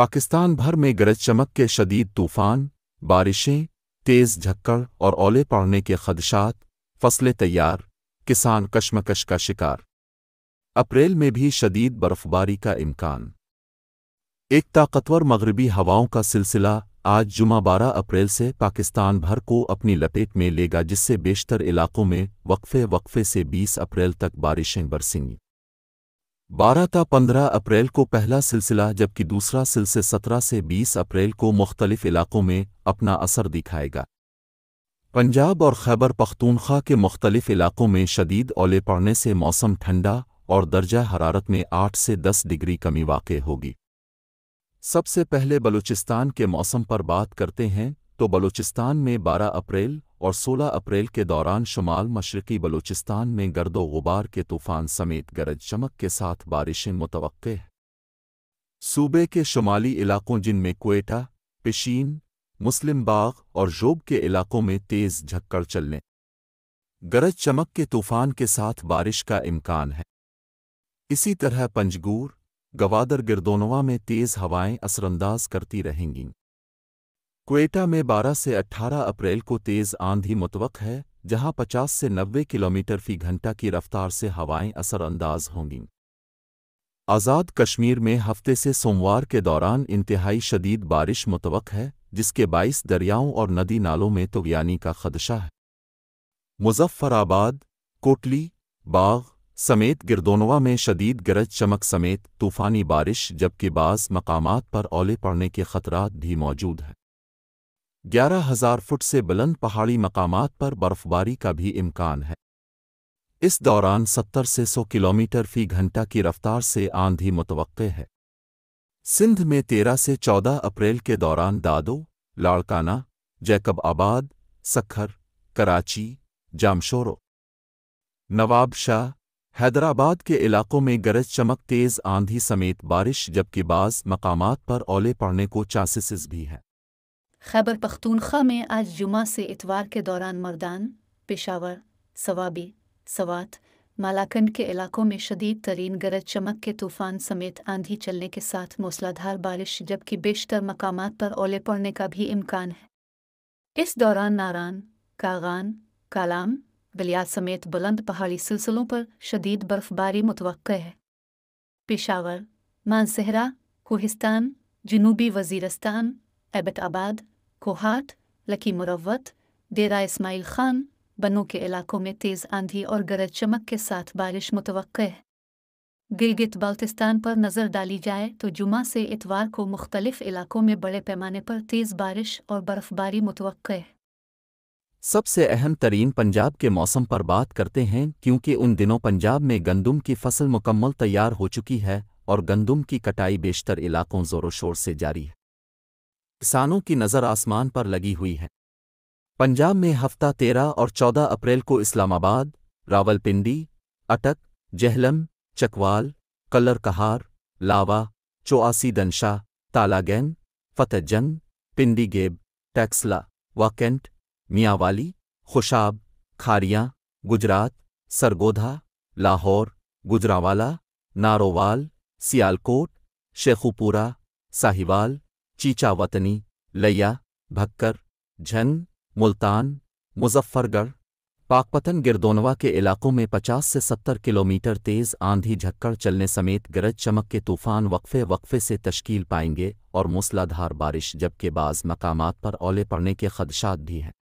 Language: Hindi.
पाकिस्तान भर में गरज चमक के शदीद तूफान बारिशें तेज झक्कड़ और ओले पड़ने के खदशात फसलें तैयार किसान कश्मकश का शिकार अप्रैल में भी शदीद बर्फबारी का इम्कान एक ताकतवर मगरबी हवाओं का सिलसिला आज जुमा बारह अप्रैल से पाकिस्तान भर को अपनी लपेट में लेगा जिससे बेशतर इलाकों में वक्फे वक्फे से 20 अप्रैल तक बारिशें बरसेंगी बारह ता पंद्रह अप्रैल को पहला सिलसिला जबकि दूसरा सिलसिले सत्रह से बीस अप्रैल को मुख्तलिफ इलाकों में अपना असर दिखाएगा पंजाब और खैबर पख्तूनख्वा के मुख्तलिफ इलाकों में शदीद ओले पड़ने से मौसम ठंडा और दर्जा हरारत में आठ से दस डिग्री कमी वाक़ होगी सबसे पहले बलूचिस्तान के मौसम पर बात करते हैं तो बलूचिस्तान में 12 अप्रैल और 16 अप्रैल के दौरान शुमाल मशरकी बलूचिस्तान में गर्दो गुबार के तूफान समेत गरज चमक के साथ बारिशें मुतव हैं सूबे के शुमाली इलाकों जिनमें कोयटा पिशीन मुस्लिम बाग और जोब के इलाकों में तेज़ झक्कड़ चलने गरज चमक के तूफान के साथ बारिश का इम्कान है इसी तरह पंजगूर गवादर गिरदोनवा में तेज़ हवाएं असरअंदाज करती रहेंगी क्वेटा में 12 से 18 अप्रैल को तेज़ आंधी मुतवक़ है जहां 50 से 90 किलोमीटर फी घंटा की रफ्तार से हवाएं असरअंदाज होंगी आज़ाद कश्मीर में हफ्ते से सोमवार के दौरान इंतहाई शदीद बारिश मुतवक़ है जिसके बाईस दरियाओं और नदी नालों में तुगयानी का खदशा है मुजफ्फराबाद कोटली बाग समेत गिरदोनवा में शदीद गरज चमक समेत तूफ़ानी बारिश जबकि बाज़ मकामात पर ओले पड़ने के खतरात भी मौजूद हैं ग्यारह हजार फुट से बुलंद पहाड़ी मकामात पर बर्फबारी का भी इम्कान है इस दौरान सत्तर से सौ किलोमीटर फी घंटा की रफ्तार से आंधी मुतव है सिंध में तेरह से चौदह अप्रैल के दौरान दादो लाड़काना जैकब आबाद सखर कराची जामशोरो नवाबशाह हैदराबाद के इलाकों में गरज चमक तेज आंधी समेत बारिश जबकि बाज़ मकामात पर ओले पड़ने को चांसेस भी हैं खैबर पख्तूनख्वा में आज जुमा से इतवार के दौरान मर्दान पेशावर सवाबी सवात मालाकंड के इलाकों में शदीद तरीन गरज चमक के तूफान समेत आंधी चलने के साथ मूसलाधार बारिश जबकि बेशतर मकाम पर ओले पड़ने का भी इम्कान है इस दौरान नारान कागान कालाम बलिया समेत बुलंद पहाड़ी सिलसिलों पर शदीद बर्फबारी मुतव है पेशावर मानसहरा कोहिस्तान जनूबी वजीरस्तान एबट आबाद कोहात लकी मुरवत डेरा इस्माइल खान बनों के इलाकों में तेज आंधी और गरज चमक के साथ बारिश मुतव है गिलगित बाल्तिस्तान पर नज़र डाली जाए तो जुमा से इतवार को मुख्तलिफ इलाकों में बड़े पैमाने पर तेज़ बारिश और बर्फबारी मुतव है सबसे अहम तरीन पंजाब के मौसम पर बात करते हैं क्योंकि उन दिनों पंजाब में गंदम की फसल मुकम्मल तैयार हो चुकी है और गंदम की कटाई बेशतर इलाकों ज़ोरों शोर से जारी है किसानों की नज़र आसमान पर लगी हुई है पंजाब में हफ्ता तेरह और चौदह अप्रैल को इस्लामाबाद रावलपिंडी अटक जहलम चकवाल कल्लरकहार लावा चौआसी दनशा तालागैन फतेहजंग पिंडीगेब टैक्सला वाकेंट मियावाली खुशाब खारियां गुजरात सरगोधा लाहौर गुजरावाला नारोवाल सियालकोट शेखुपुरा साहिवाल चीचा वतनी लैया भक्कर झन मुल्तान मुजफ्फरगढ़ पाकपतन गिरदोनवा के इलाकों में 50 से 70 किलोमीटर तेज आंधी झक्कड़ चलने समेत गरज चमक के तूफान वक्फे वक्फे से तश्कील पाएंगे और मूसलाधार बारिश जबकि बाज़ मकामात पर ओले पड़ने के खदशात भी हैं